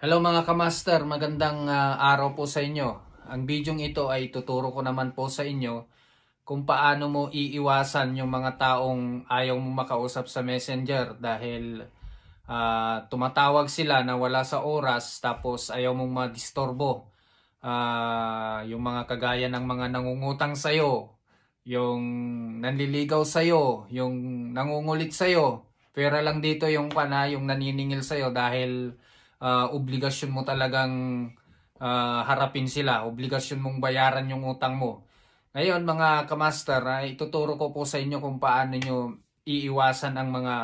Hello mga kamaster, magandang uh, araw po sa inyo. Ang bidyong ito ay tuturo ko naman po sa inyo kung paano mo iiwasan yung mga taong ayaw mo makausap sa messenger dahil uh, tumatawag sila na wala sa oras tapos ayaw mong madisturbo uh, ah, yung mga kagaya ng mga nangungutang sa'yo, yung nanliligaw sa'yo, yung nangungulit sa'yo. Pera lang dito yung pana, yung naniningil sa'yo dahil uh, obligasyon mo talagang uh, harapin sila. Obligasyon mong bayaran yung utang mo. Ngayon mga kamaster, uh, ituturo ko po sa inyo kung paano nyo iiwasan ang mga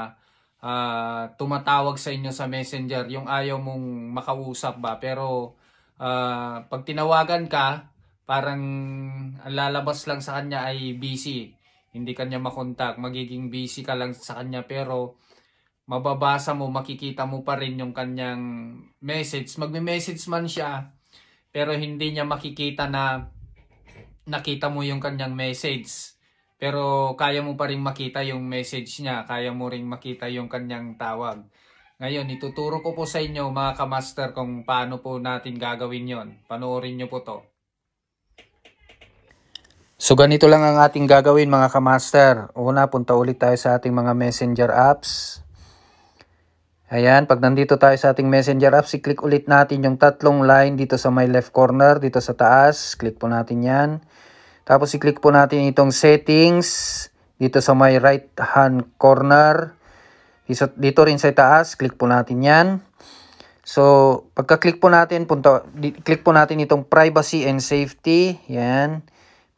uh, tumatawag sa inyo sa messenger. Yung ayaw mong makausap ba. Pero uh, pag tinawagan ka, parang lalabas lang sa kanya ay busy. Hindi kanya makontak. Magiging busy ka lang sa kanya. Pero mababasa mo, makikita mo pa rin yung kanyang message. Magme-message man siya, pero hindi niya makikita na nakita mo yung kanyang message. Pero kaya mo pa rin makita yung message niya, kaya mo rin makita yung kanyang tawag. Ngayon, ituturo ko po sa inyo mga kamaster kung paano po natin gagawin yon. Panoorin nyo po to. So ganito lang ang ating gagawin mga kamaster. Una, punta ulit tayo sa ating mga messenger apps. Ayan, pag nandito tayo sa ating messenger app, si click ulit natin yung tatlong line dito sa my left corner, dito sa taas. Click po natin yan. Tapos i-click po natin itong settings dito sa my right hand corner. Dito, dito rin sa taas, click po natin yan. So, pagka-click po natin, punta, click po natin itong privacy and safety. Yan.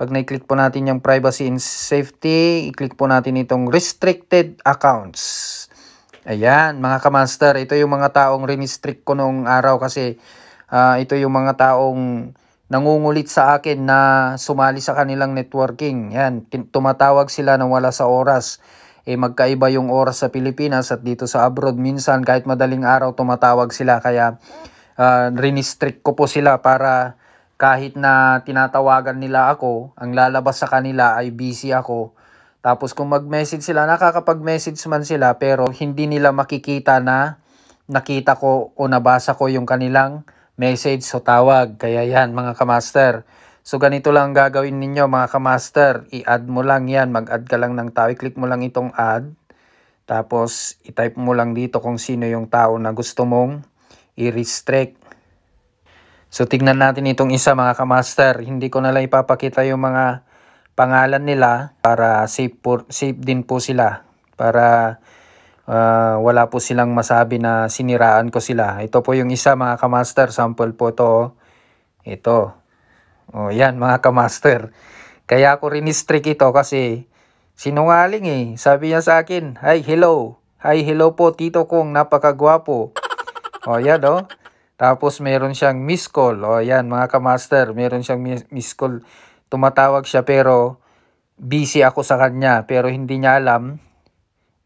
Pag na-click po natin yung privacy and safety, i-click po natin itong restricted accounts. Ayan, mga kamaster, ito yung mga taong rinistrict ko noong araw kasi uh, ito yung mga taong nangungulit sa akin na sumali sa kanilang networking. Ayan, tumatawag sila nang wala sa oras. Eh magkaiba yung oras sa Pilipinas at dito sa abroad minsan kahit madaling araw tumatawag sila kaya uh, rinistrict ko po sila para kahit na tinatawagan nila ako, ang lalabas sa kanila ay busy ako tapos kung mag-message sila, nakakapag-message man sila pero hindi nila makikita na nakita ko o nabasa ko yung kanilang message o tawag. Kaya yan mga kamaster. So ganito lang gagawin ninyo mga kamaster. I-add mo lang yan. Mag-add ka lang ng tao. I-click mo lang itong add. Tapos i-type mo lang dito kung sino yung tao na gusto mong i-restrict. So tignan natin itong isa mga kamaster. Hindi ko na lang ipapakita yung mga pangalan nila para safe, po, safe din po sila para uh, wala po silang masabi na siniraan ko sila. Ito po yung isa mga kamaster, sample po to. Oh. Ito. O oh, yan mga kamaster. Kaya ako rinistrict ito kasi sinungaling eh. Sabi niya sa akin, Hi, hello. Hi, hello po, tito kong napakagwapo. O oh, yan o. Oh. Tapos meron siyang miss call. O yan mga kamaster, meron siyang miss call tumatawag siya pero busy ako sa kanya pero hindi niya alam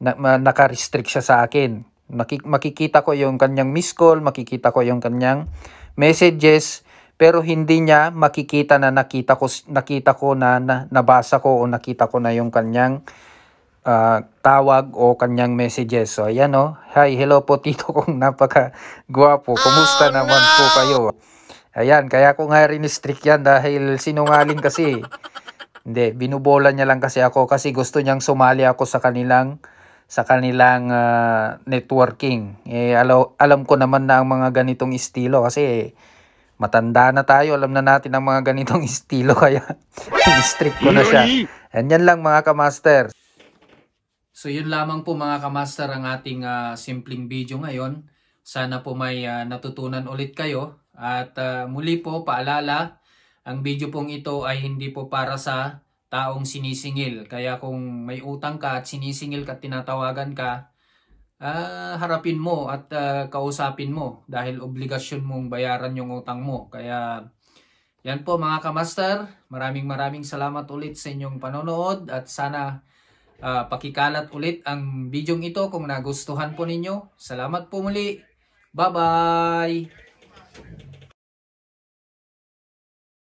na, naka-restrict siya sa akin. Nakik- makikita ko yung kanyang miss call, makikita ko yung kanyang messages pero hindi niya makikita na nakita ko nakita ko na, na nabasa ko o nakita ko na yung kanyang uh, tawag o kanyang messages. So ayan oh. Hi, hello po tito kong napaka gwapo. Kumusta oh, naman no. po kayo? Ayan, kaya ko nga rin-strict yan dahil sinungaling kasi. Hindi, binubola niya lang kasi ako kasi gusto niyang sumali ako sa kanilang sa kanilang uh, networking. Eh, alam, alam ko naman na ang mga ganitong estilo kasi eh, matanda na tayo. Alam na natin ang mga ganitong estilo kaya strict ko na siya. yan lang mga kamaster. So yun lamang po mga kamaster ang ating uh, simpleng video ngayon. Sana po may uh, natutunan ulit kayo. At uh, muli po paalala, ang video pong ito ay hindi po para sa taong sinisingil. Kaya kung may utang ka at sinisingil ka at tinatawagan ka, uh, harapin mo at uh, kausapin mo dahil obligasyon mong bayaran yung utang mo. Kaya yan po mga kamaster, maraming maraming salamat ulit sa inyong panonood at sana uh, pakikalat ulit ang bidyong ito kung nagustuhan po ninyo. Salamat po muli. Bye-bye! Okay.